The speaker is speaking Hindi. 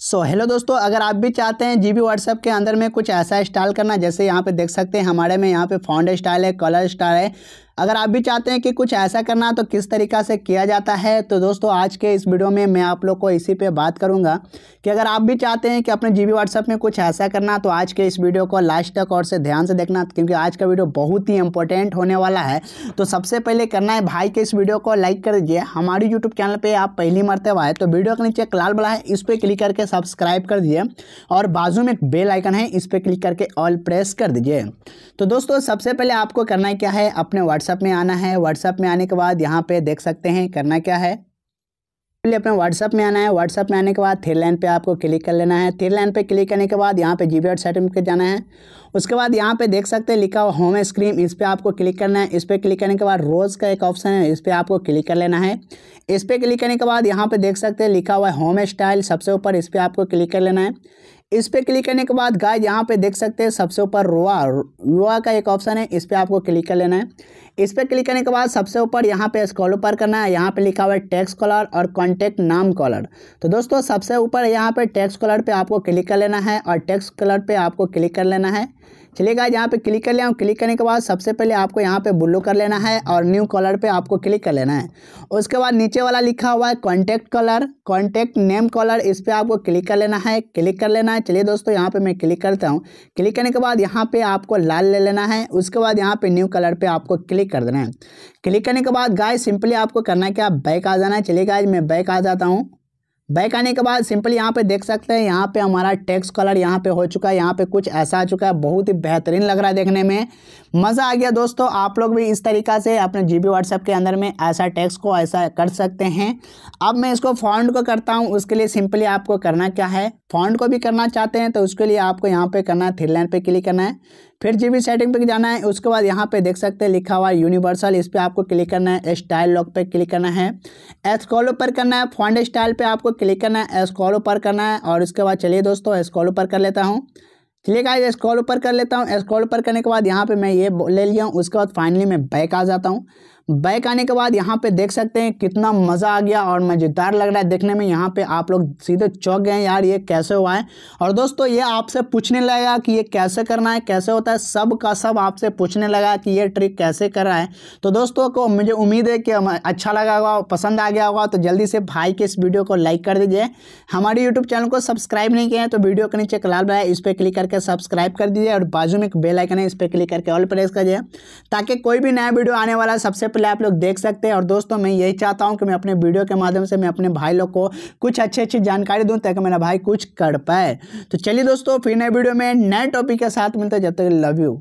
सो so, हेलो दोस्तों अगर आप भी चाहते हैं जी बी व्हाट्सएप के अंदर में कुछ ऐसा इंस्टॉल करना जैसे यहाँ पे देख सकते हैं हमारे में यहाँ पे फाउंड स्टाइल है कलर स्टाइल है अगर आप भी चाहते हैं कि कुछ ऐसा करना तो किस तरीका से किया जाता है तो दोस्तों आज के इस वीडियो में मैं आप लोग को इसी पे बात करूंगा कि अगर आप भी चाहते हैं कि अपने जी बी व्हाट्सएप में कुछ ऐसा करना तो आज के इस वीडियो को लास्ट तक और से ध्यान से देखना क्योंकि आज का वीडियो बहुत ही इंपॉर्टेंट होने वाला है तो सबसे पहले करना है भाई के इस वीडियो को लाइक कर दीजिए हमारे यूट्यूब चैनल पर आप पहली मरतबा है तो वीडियो के नीचे एक लाल बड़ा है इस पर क्लिक करके सब्सक्राइब कर दीजिए और बाजू में एक बेल आइकन है इस पर क्लिक करके ऑल प्रेस कर दीजिए तो दोस्तों सबसे पहले आपको करना है क्या है अपने व्हाट्सएप व्हाट्सअप में आना है व्हाट्सअप में आने के बाद यहाँ पे देख सकते हैं करना क्या है पहले अपने व्हाट्सअप में आना है व्हाट्सअप में आने के बाद थ्री लाइन पे आपको क्लिक कर लेना है थ्री लाइन पे क्लिक करने के बाद यहाँ पे जी बी सेटिंग पे जाना है उसके बाद यहाँ पे देख सकते हैं लिखा हुआ होम स्क्रीन इस पर आपको क्लिक करना है इस पर क्लिक करने के बाद रोज़ का एक ऑप्शन है इस पर आपको क्लिक कर लेना है इस पर क्लिक करने के बाद यहाँ पे देख सकते हैं लिखा हुआ है होम स्टाइल सबसे ऊपर इस पर आपको क्लिक कर लेना है इस पर क्लिक करने के बाद गाय यहाँ पे देख सकते हैं सबसे ऊपर रोआ रोआ का एक ऑप्शन है इस पर आपको क्लिक कर लेना है इस पर क्लिक करने के बाद सबसे ऊपर यहाँ पे स्कॉल ऊपर करना है यहाँ पे लिखा हुआ है टैक्स कॉलर और कॉन्टैक्ट नाम कॉलर तो दोस्तों सबसे ऊपर यहाँ पे टैक्स कॉलर पे आपको क्लिक कर लेना है और टैक्स कॉलर पे आपको क्लिक कर लेना है चलिएगा यहाँ पे क्लिक कर लिया क्लिक करने के बाद सबसे पहले आपको यहाँ पे ब्लू कर लेना है और न्यू कलर पे आपको क्लिक कर लेना है उसके बाद नीचे वाला लिखा हुआ है contact colour contact name colour इस पर आपको क्लिक कर लेना है क्लिक कर लेना है चलिए दोस्तों यहाँ पर मैं क्लिक करता हूँ क्लिक करने के बाद यहाँ पर आपको लाल ले लेना है उसके बाद यहाँ पर न्यू कलर पर आपको क्लिक कर देना है क्लिक करने के बाद गाय सिंपली आपको करना है कि आप बैक आ जाना है चलिए गाय मैं बैक आ जाता हूँ बैक आने के बाद सिंपली यहाँ पे देख सकते हैं यहाँ पे हमारा टेक्स्ट कलर यहाँ पे हो चुका है यहाँ पे कुछ ऐसा आ चुका है बहुत ही बेहतरीन लग रहा है देखने में मज़ा आ गया दोस्तों आप लोग भी इस तरीका से अपने जी बी व्हाट्सएप के अंदर में ऐसा टैक्स को ऐसा कर सकते हैं अब मैं इसको फॉन्ट को करता हूँ उसके लिए सिंपली आपको करना क्या है फॉन्ट को भी करना चाहते हैं तो उसके लिए आपको यहाँ पर करना है थ्री लाइन पर क्लिक करना है फिर जी भी सेटिंग पे जाना है उसके बाद यहाँ पे देख सकते हैं लिखा हुआ यूनिवर्सल इस पर आपको क्लिक करना है स्टाइल लॉक पे क्लिक करना है एस्कॉलो पर करना है फॉन्ड स्टाइल पे आपको क्लिक करना है एस्कॉलो पर करना है और उसके बाद चलिए दोस्तों एस्कॉलो पर कर लेता हूँ चलिए गाइस एसकॉल ऊपर कर लेता हूँ एसकॉल ऊपर करने के बाद यहाँ पे मैं ये ले लिया हूँ उसके बाद फाइनली मैं बैक आ जाता हूँ बैक आने के बाद यहाँ पे देख सकते हैं कितना मज़ा आ गया और मज़ेदार लग रहा है देखने में यहाँ पे आप लोग सीधे चौक गए यार ये कैसे हुआ है और दोस्तों ये आपसे पूछने लगा कि ये कैसे करना है कैसे होता है सब का सब आपसे पूछने लगा कि ये ट्रिक कैसे कर रहा है तो दोस्तों को मुझे उम्मीद है कि अच्छा लगा होगा पसंद आ गया होगा तो जल्दी से भाई के इस वीडियो को लाइक कर दीजिए हमारे यूट्यूब चैनल को सब्सक्राइब नहीं किया है तो वीडियो के नीचे लाल बनाए इस पर क्लिक करके सब्सक्राइब कर दीजिए और बाजू में एक बेलाइकन है इस पर क्लिक करके ऑल प्रेस कर दिए ताकि कोई भी नया वीडियो आने वाला सबसे बिल्कुल आप लोग देख सकते हैं और दोस्तों मैं यही चाहता हूँ कि मैं अपने वीडियो के माध्यम से मैं अपने भाई लोग को कुछ अच्छी अच्छी जानकारी दूँ ताकि मेरा भाई कुछ कर पाए तो चलिए दोस्तों फिर नए वीडियो में नए टॉपिक के साथ मिलते जब तक लव यू